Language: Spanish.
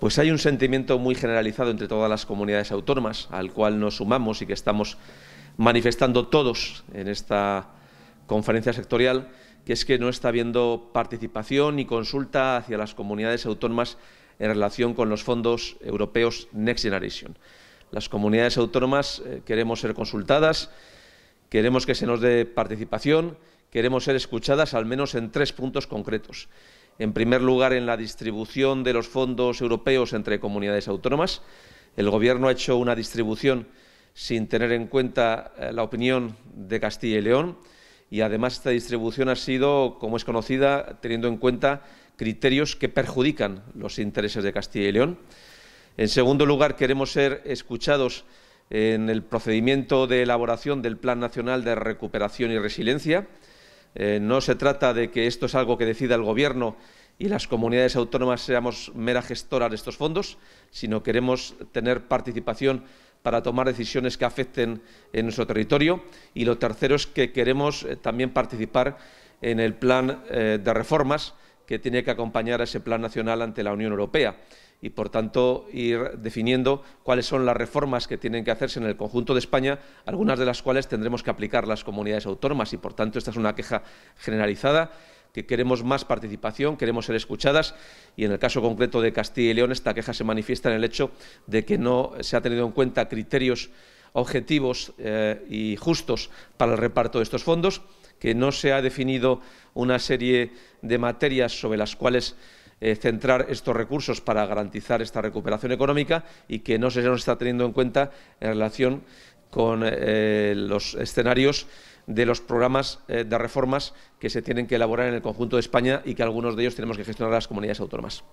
pues hay un sentimiento muy generalizado entre todas las comunidades autónomas al cual nos sumamos y que estamos manifestando todos en esta conferencia sectorial, que es que no está habiendo participación ni consulta hacia las comunidades autónomas en relación con los fondos europeos Next Generation. Las comunidades autónomas eh, queremos ser consultadas, queremos que se nos dé participación, queremos ser escuchadas al menos en tres puntos concretos. En primer lugar, en la distribución de los fondos europeos entre comunidades autónomas. El Gobierno ha hecho una distribución sin tener en cuenta eh, la opinión de Castilla y León y además esta distribución ha sido, como es conocida, teniendo en cuenta criterios que perjudican los intereses de Castilla y León. En segundo lugar, queremos ser escuchados en el procedimiento de elaboración del Plan Nacional de Recuperación y Resiliencia. Eh, no se trata de que esto es algo que decida el Gobierno y las comunidades autónomas seamos mera gestora de estos fondos, sino queremos tener participación para tomar decisiones que afecten en nuestro territorio. Y lo tercero es que queremos eh, también participar en el plan eh, de reformas que tiene que acompañar a ese plan nacional ante la Unión Europea y, por tanto, ir definiendo cuáles son las reformas que tienen que hacerse en el conjunto de España, algunas de las cuales tendremos que aplicar las comunidades autónomas y, por tanto, esta es una queja generalizada que queremos más participación, queremos ser escuchadas y en el caso concreto de Castilla y León esta queja se manifiesta en el hecho de que no se ha tenido en cuenta criterios objetivos eh, y justos para el reparto de estos fondos, que no se ha definido una serie de materias sobre las cuales eh, centrar estos recursos para garantizar esta recuperación económica y que no se nos está teniendo en cuenta en relación con eh, los escenarios de los programas eh, de reformas que se tienen que elaborar en el conjunto de España y que algunos de ellos tenemos que gestionar las comunidades autónomas.